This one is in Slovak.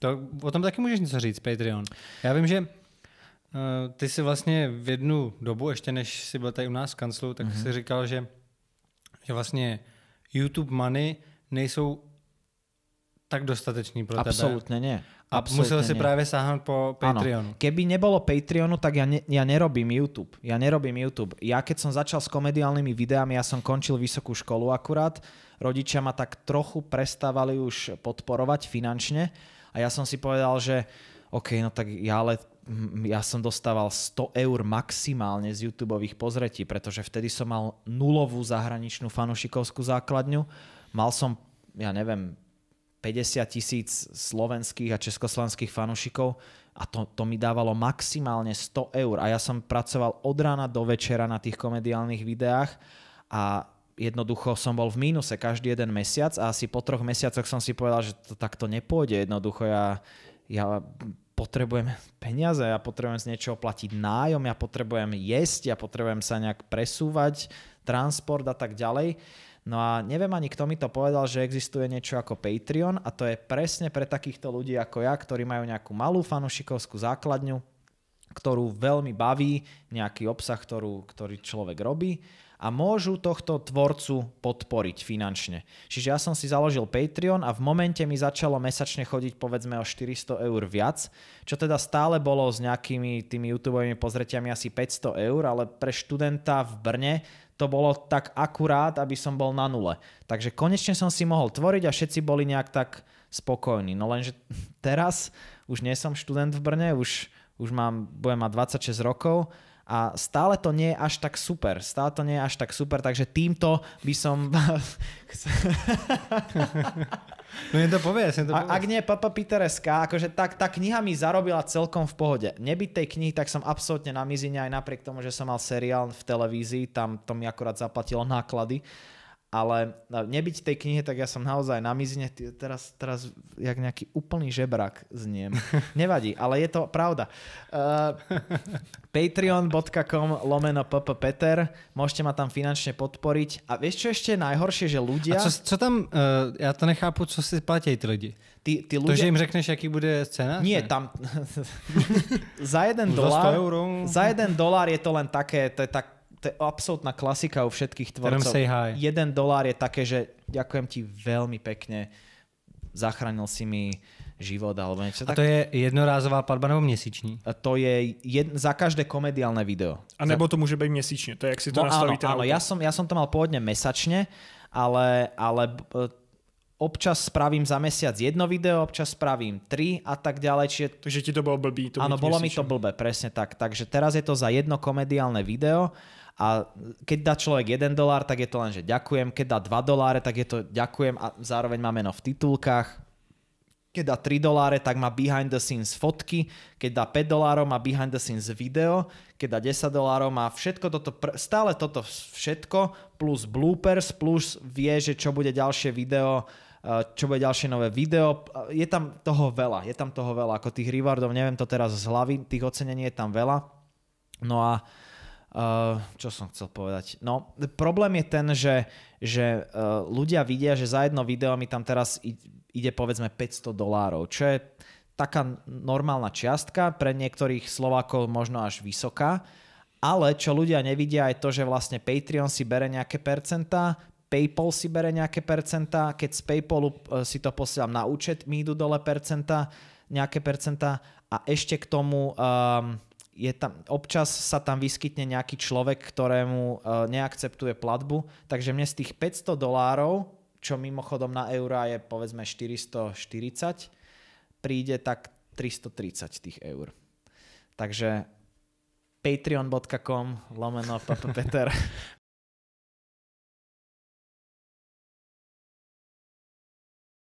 To, o tom taky můžeš něco říct, Patreon. Já vím, že uh, ty si vlastně v jednu dobu, ještě než jsi byl tady u nás v kanclu, tak mm-hmm. si říkal, že, že vlastně YouTube money nejsou tak dostatečný pro Absolutne tebe. ne. A Absolutne musel si nie. práve sáhnuť po Patreonu. Ano. Keby nebolo Patreonu, tak ja, ne, ja nerobím YouTube. Ja nerobím YouTube. Ja keď som začal s komediálnymi videami, ja som končil vysokú školu akurát. Rodičia ma tak trochu prestávali už podporovať finančne a ja som si povedal, že OK, no tak ja ale hm, ja som dostával 100 eur maximálne z YouTubeových pozretí, pretože vtedy som mal nulovú zahraničnú fanušikovskú základňu. Mal som, ja neviem, 50 tisíc slovenských a československých fanušikov a to, to mi dávalo maximálne 100 eur. A ja som pracoval od rána do večera na tých komediálnych videách a jednoducho som bol v mínuse každý jeden mesiac a asi po troch mesiacoch som si povedal, že to takto nepôjde jednoducho. Ja, ja potrebujem peniaze, ja potrebujem z niečoho platiť nájom, ja potrebujem jesť, ja potrebujem sa nejak presúvať, transport a tak ďalej. No a neviem ani kto mi to povedal, že existuje niečo ako Patreon a to je presne pre takýchto ľudí ako ja, ktorí majú nejakú malú fanušikovskú základňu, ktorú veľmi baví nejaký obsah, ktorú, ktorý človek robí a môžu tohto tvorcu podporiť finančne. Čiže ja som si založil Patreon a v momente mi začalo mesačne chodiť povedzme o 400 eur viac, čo teda stále bolo s nejakými tými YouTube pozretiami asi 500 eur, ale pre študenta v Brne to bolo tak akurát, aby som bol na nule. Takže konečne som si mohol tvoriť a všetci boli nejak tak spokojní. No lenže teraz už nie som študent v Brne, už, už mám, budem mať 26 rokov a stále to nie je až tak super. Stále to nie je až tak super, takže týmto by som... no to povie, to povie. Ak nie Papa Peter SK, akože tak, tá kniha mi zarobila celkom v pohode. Nebyť tej knihy, tak som absolútne na mizine aj napriek tomu, že som mal seriál v televízii, tam to mi akorát zaplatilo náklady ale no, nebyť tej knihe, tak ja som naozaj na mizne, teraz, teraz jak nejaký úplný žebrak zniem. Nevadí, ale je to pravda. Uh, Patreon.com lomeno pppeter, môžete ma tam finančne podporiť. A vieš, čo ešte je najhoršie, že ľudia... A co, čo tam, uh, ja to nechápu, co si platí ty lidi. Ty, ty ľudia... To, že im řekneš, jaký bude cena? Nie, ne? tam... za jeden dolar. Za jeden dolar je to len také, to je tak to je absolútna klasika u všetkých tvorcov. Jeden dolár je také, že ďakujem ti veľmi pekne, zachránil si mi život alebo niečo A to tak... je jednorázová platba nebo měsíční? A to je jed... za každé komediálne video. A nebo to môže byť měsíčne, to je, jak si to no, nastavíte. Áno, áno. Ja, som, ja som to mal pôvodne mesačne, ale, ale e, občas spravím za mesiac jedno video, občas spravím tri a tak ďalej. Čiže... Takže ti to bolo blbý. To áno, bolo mi to blbé, presne tak. Takže teraz je to za jedno komediálne video a keď dá človek 1 dolár, tak je to len, že ďakujem. Keď dá 2 doláre, tak je to ďakujem a zároveň má meno v titulkách. Keď dá 3 doláre, tak má behind the scenes fotky. Keď dá 5 dolárov, má behind the scenes video. Keď dá 10 dolárov, má všetko toto, pr- stále toto všetko, plus bloopers, plus vie, že čo bude ďalšie video, e, čo bude ďalšie nové video. Je tam toho veľa, je tam toho veľa. Ako tých rewardov, neviem to teraz z hlavy, tých ocenení je tam veľa. No a uh, Eh, čo som chcel povedať? No, problém je ten, že, že uh, ľudia vidia, že za jedno video mi tam teraz ide povedzme 500 dolárov, čo je taká normálna čiastka, pre niektorých Slovákov možno až vysoká, ale čo ľudia nevidia je to, že vlastne Patreon si bere nejaké percentá, PayPal si bere nejaké percentá, keď z PayPalu eh, si to posielam na účet, mi idú dole percentá, nejaké percentá a ešte k tomu um, je tam, občas sa tam vyskytne nejaký človek, ktorému e, neakceptuje platbu, takže mne z tých 500 dolárov, čo mimochodom na eurá je povedzme 440, príde tak 330 tých eur. Takže patreon.com lomeno Peter